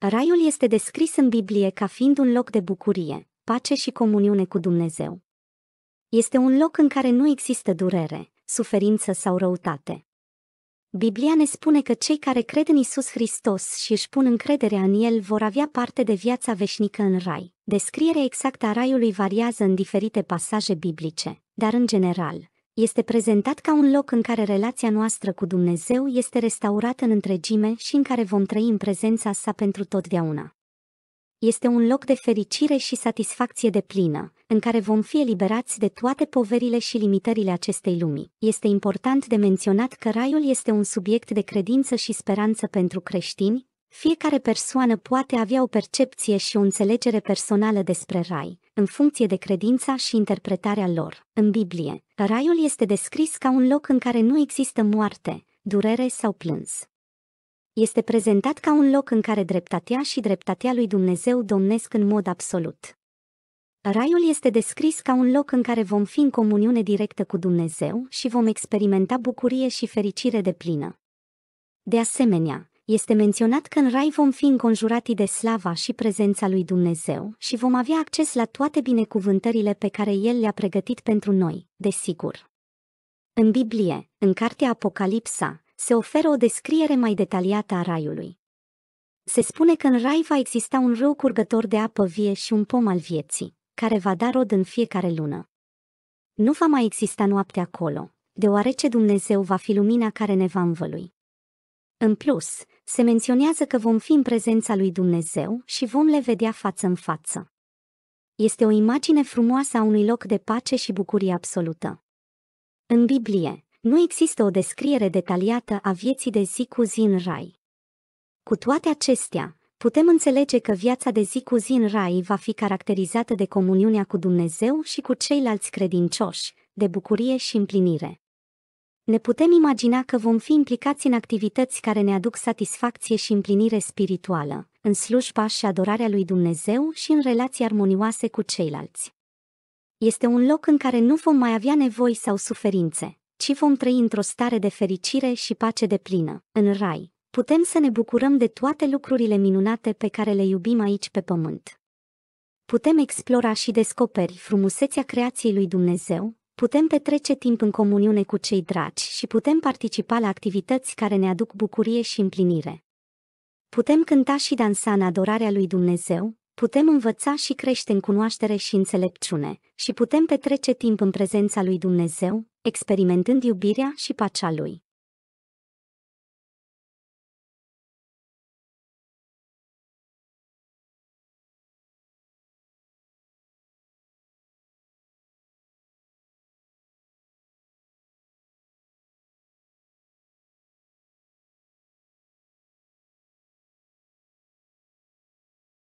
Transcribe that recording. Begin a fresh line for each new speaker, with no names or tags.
Raiul este descris în Biblie ca fiind un loc de bucurie, pace și comuniune cu Dumnezeu. Este un loc în care nu există durere, suferință sau răutate. Biblia ne spune că cei care cred în Isus Hristos și își pun încrederea în El vor avea parte de viața veșnică în rai. Descrierea exactă a raiului variază în diferite pasaje biblice, dar în general, este prezentat ca un loc în care relația noastră cu Dumnezeu este restaurată în întregime și în care vom trăi în prezența sa pentru totdeauna. Este un loc de fericire și satisfacție de plină, în care vom fi eliberați de toate poverile și limitările acestei lumii. Este important de menționat că raiul este un subiect de credință și speranță pentru creștini, fiecare persoană poate avea o percepție și o înțelegere personală despre rai, în funcție de credința și interpretarea lor. În Biblie, raiul este descris ca un loc în care nu există moarte, durere sau plâns. Este prezentat ca un loc în care dreptatea și dreptatea lui Dumnezeu domnesc în mod absolut. Raiul este descris ca un loc în care vom fi în comuniune directă cu Dumnezeu și vom experimenta bucurie și fericire de plină. De asemenea, este menționat că în rai vom fi înconjurati de slava și prezența lui Dumnezeu și vom avea acces la toate binecuvântările pe care El le-a pregătit pentru noi, desigur. În Biblie, în cartea Apocalipsa, se oferă o descriere mai detaliată a raiului. Se spune că în rai va exista un râu curgător de apă vie și un pom al vieții, care va da rod în fiecare lună. Nu va mai exista noapte acolo, deoarece Dumnezeu va fi lumina care ne va învălui. În plus, se menționează că vom fi în prezența lui Dumnezeu și vom le vedea față în față. Este o imagine frumoasă a unui loc de pace și bucurie absolută. În Biblie, nu există o descriere detaliată a vieții de zi cu zi în rai. Cu toate acestea, putem înțelege că viața de zi cu zi în rai va fi caracterizată de comuniunea cu Dumnezeu și cu ceilalți credincioși, de bucurie și împlinire ne putem imagina că vom fi implicați în activități care ne aduc satisfacție și împlinire spirituală, în slujba și adorarea lui Dumnezeu și în relații armonioase cu ceilalți. Este un loc în care nu vom mai avea nevoi sau suferințe, ci vom trăi într-o stare de fericire și pace de plină, în rai. Putem să ne bucurăm de toate lucrurile minunate pe care le iubim aici pe pământ. Putem explora și descoperi frumusețea creației lui Dumnezeu, putem petrece timp în comuniune cu cei dragi și putem participa la activități care ne aduc bucurie și împlinire. Putem cânta și dansa în adorarea lui Dumnezeu, putem învăța și crește în cunoaștere și înțelepciune, și putem petrece timp în prezența lui Dumnezeu, experimentând iubirea și pacea lui.